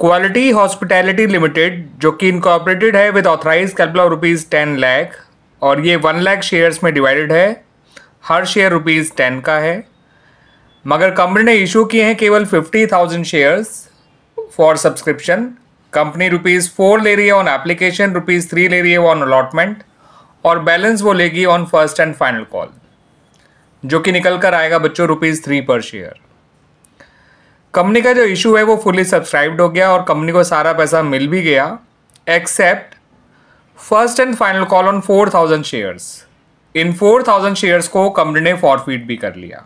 quality hospitality limited जो कि incorporated है with authorised capital rupees ten lakh और ये वन लैख शेयर्स में डिवाइडेड है हर शेयर रुपीज़ टेन का है मगर कंपनी ने इशू किए हैं केवल fifty thousand shares for subscription company rupees four ले रही है ऑन एप्लीकेशन रुपीज़ थ्री ले रही है ऑन अलॉटमेंट और बैलेंस वो लेगी on first and final call जो कि निकल कर आएगा बच्चों rupees three per share company का जो इशू है वो फुली सब्सक्राइब्ड हो गया और कंपनी को सारा पैसा मिल भी गया except first and final call on four thousand shares in four thousand shares को कंपनी ने फॉरफिट भी कर लिया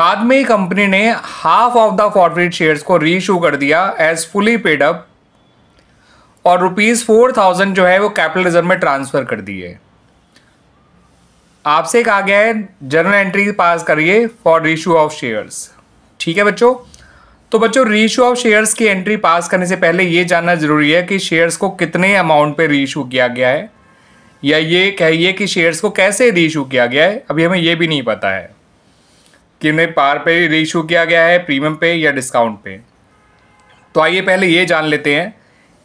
बाद में ही कंपनी ने half of the forfeit shares को रीइशू कर दिया एज फुली पेड अप और रुपीज़ फोर थाउजेंड जो है वो कैपिटल रिजर्व में ट्रांसफ़र कर दिए आपसे कहा गया है जर्नल एंट्री पास करिए फॉर रीशू ऑफ शेयर्स ठीक है बच्चों तो बच्चों रीशू ऑफ शेयर्स की एंट्री पास करने से पहले ये जानना जरूरी है कि शेयर्स को कितने अमाउंट पे रीइशू किया गया है या ये कहिए कि शेयर्स को कैसे रीशू किया गया है अभी हमें ये भी नहीं पता है कि उन्हें पार पे रीशू किया गया है प्रीमियम पे या डिस्काउंट पे तो आइए पहले ये जान लेते हैं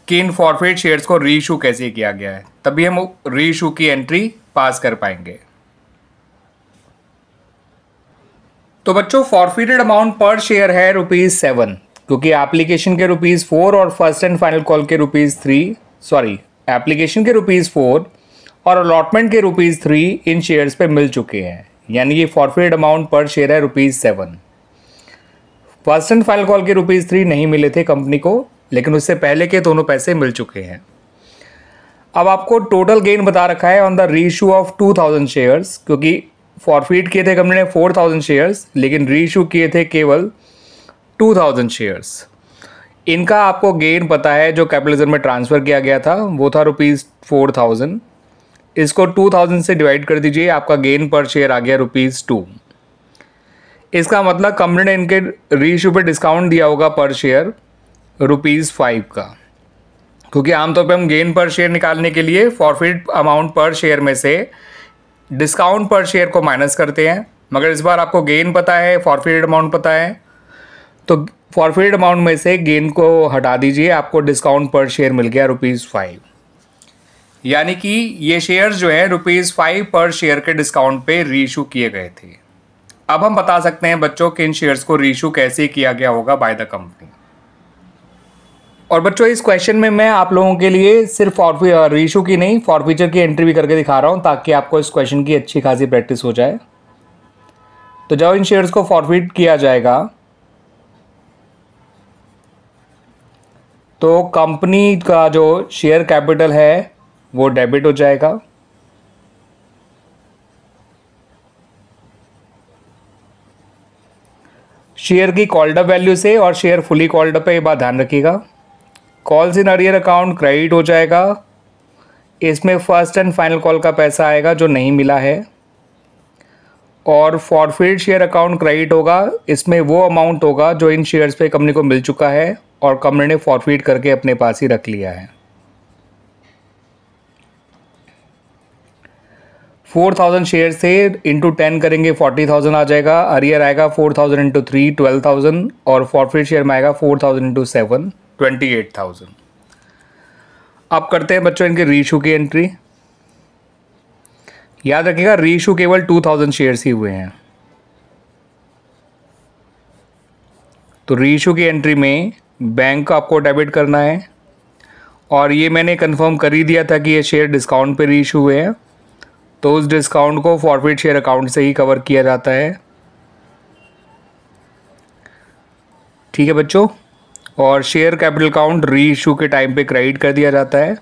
कि इन फॉरफेट शेयर्स को रीशू कैसे किया गया है तभी हम रीशू की एंट्री पास कर पाएंगे तो बच्चों फॉरफिटेड अमाउंट पर शेयर है रुपीज़ सेवन क्योंकि एप्लीकेशन के रुपीज़ फोर और फर्स्ट एंड फाइनल कॉल के रुपीज़ थ्री सॉरी एप्लीकेशन के रुपीज़ फोर और अलॉटमेंट के रुपीज़ थ्री इन शेयर्स पे मिल चुके हैं यानी ये फॉरफिटेड अमाउंट पर शेयर है rupees seven first and final call के रुपीज़ थ्री नहीं मिले थे कंपनी को लेकिन उससे पहले के दोनों पैसे मिल चुके हैं अब आपको टोटल गेन बता रखा है on the reissue of two thousand shares क्योंकि फॉरफीट किए थे कंपनी ने फोर थाउजेंड शेयर्स लेकिन रीइशू किए थे केवल टू थाउजेंड शेयर्स इनका आपको गेन पता है जो कैपिटलिज्म में ट्रांसफ़र किया गया था वो था रुपीज़ फोर थाउजेंड इसको टू थाउजेंड से डिवाइड कर दीजिए आपका गेन पर शेयर आ गया रुपीज़ टू इसका मतलब कंपनी ने इनके रीइशू पे डिस्काउंट दिया होगा पर शेयर रुपीज़ फाइव का क्योंकि आमतौर पर हम गेन पर शेयर निकालने के लिए फॉरफिट अमाउंट पर शेयर में से डिस्काउंट पर शेयर को माइनस करते हैं मगर इस बार आपको गेन पता है फॉरफिटेड अमाउंट पता है तो फॉरफिटेड अमाउंट में से गेन को हटा दीजिए आपको डिस्काउंट पर शेयर मिल गया रुपीज़ फाइव यानी कि ये शेयर जो है रुपीज़ फाइव पर शेयर के डिस्काउंट पे रीशू किए गए थे अब हम बता सकते हैं बच्चों कि इन शेयर्स को रीशू कैसे किया गया होगा बाय द कंपनी और बच्चों इस क्वेश्चन में मैं आप लोगों के लिए सिर्फ और रीशू uh, की नहीं फॉर फ्यूचर की एंट्री भी करके दिखा रहा हूँ ताकि आपको इस क्वेश्चन की अच्छी खासी प्रैक्टिस हो जाए तो जब इन शेयर्स को फॉरफिट किया जाएगा तो कंपनी का जो शेयर कैपिटल है वो डेबिट हो जाएगा शेयर की कॉल्डअप वैल्यू से और शेयर फुली कॉल्डअप अप पे ये बात ध्यान रखिएगा calls in arrear account credit हो जाएगा इसमें फर्स्ट एंड फाइनल कॉल का पैसा आएगा जो नहीं मिला है और फॉरफिड शेयर अकाउंट क्रेडिट होगा इसमें वो अमाउंट होगा जो इन शेयर्स पे कंपनी को मिल चुका है और कंपनी ने फॉरफिट करके अपने पास ही रख लिया है फोर थाउजेंड शेयर से इंटू टेन करेंगे फोर्टी थाउजेंड आ जाएगा अरियर आएगा four thousand into three twelve thousand और फॉरफिट शेयर में आएगा four thousand into seven twenty eight thousand अब करते हैं बच्चों इनके रीशू की एंट्री याद रखिएगा रीशू केवल टू थाउजेंड शेयर्स ही हुए हैं तो रीशू की एंट्री में बैंक को आपको डेबिट करना है और ये मैंने कंफर्म कर ही दिया था कि ये शेयर डिस्काउंट पे रीशू हुए हैं तो उस डिस्काउंट को फॉरफिट शेयर अकाउंट से ही कवर किया जाता है ठीक है बच्चों और share capital account reissue के टाइम पे क्रेडिट कर दिया जाता है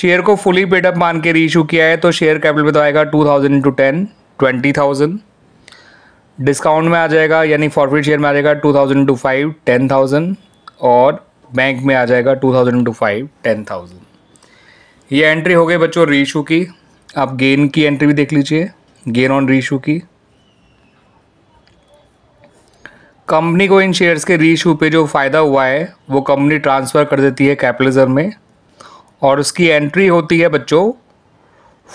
शेयर को फुली पेडअप मान के री इशू किया है तो शेयर कैपिटल पे तो आएगा two thousand into ten twenty thousand discount में आ जाएगा यानी फॉरफिट शेयर में आ जाएगा two thousand into five ten thousand और बैंक में आ जाएगा two thousand into five ten thousand ये एंट्री हो गई बच्चों री इशू की आप गेन की एंट्री भी देख लीजिए गेन ऑन री इशू की कंपनी को इन शेयर्स के रीशू पे जो फ़ायदा हुआ है वो कंपनी ट्रांसफ़र कर देती है कैपिटलिज्म में और उसकी एंट्री होती है बच्चों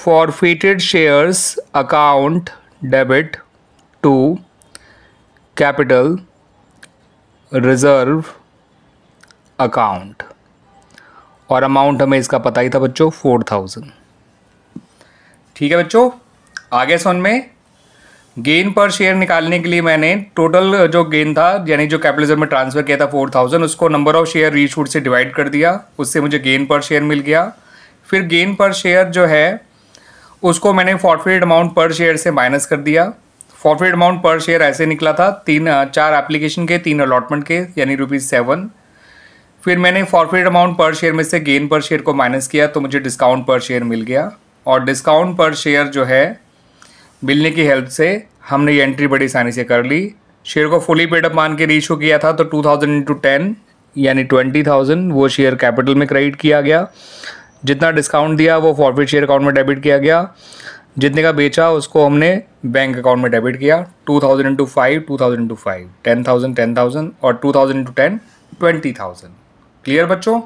forfeited shares account debit to capital reserve account और अमाउंट हमें इसका पता ही था बच्चों फोर थाउजेंड ठीक है बच्चों आगे सुन में गेन पर शेयर निकालने के लिए मैंने टोटल जो गेन था यानी जो कैपिटलिज्म में ट्रांसफर किया था फोर थाउजेंड उसको नंबर ऑफ शेयर रीशूट से डिवाइड कर दिया उससे मुझे गेन पर शेयर मिल गया फिर गेन पर शेयर जो है उसको मैंने फॉरफेड अमाउंट पर शेयर से माइनस कर दिया फॉरफिड अमाउंट पर शेयर ऐसे निकला था तीन चार एप्लीकेशन के तीन अलॉटमेंट के यानी रुपीज़ सेवन फिर मैंने फॉरफिड अमाउंट पर शेयर में से गेन पर शेयर को माइनस किया तो मुझे डिस्काउंट पर शेयर मिल गया और डिस्काउंट पर शेयर जो है बिल्ली की हेल्प से हमने ये एंट्री बड़ी आसानी से कर ली शेयर को फुली पेडअप मान के रीशो किया था तो टू थाउजेंड इंटू टेन यानी ट्वेंटी थाउजेंड वो शेयर कैपिटल में क्रेडिट किया गया जितना डिस्काउंट दिया वो फॉरफिट शेयर अकाउंट में डेबिट किया गया जितने का बेचा उसको हमने बैंक अकाउंट में डेबिट किया two thousand into five two thousand into five ten thousand ten thousand और two thousand into ten twenty thousand clear बच्चों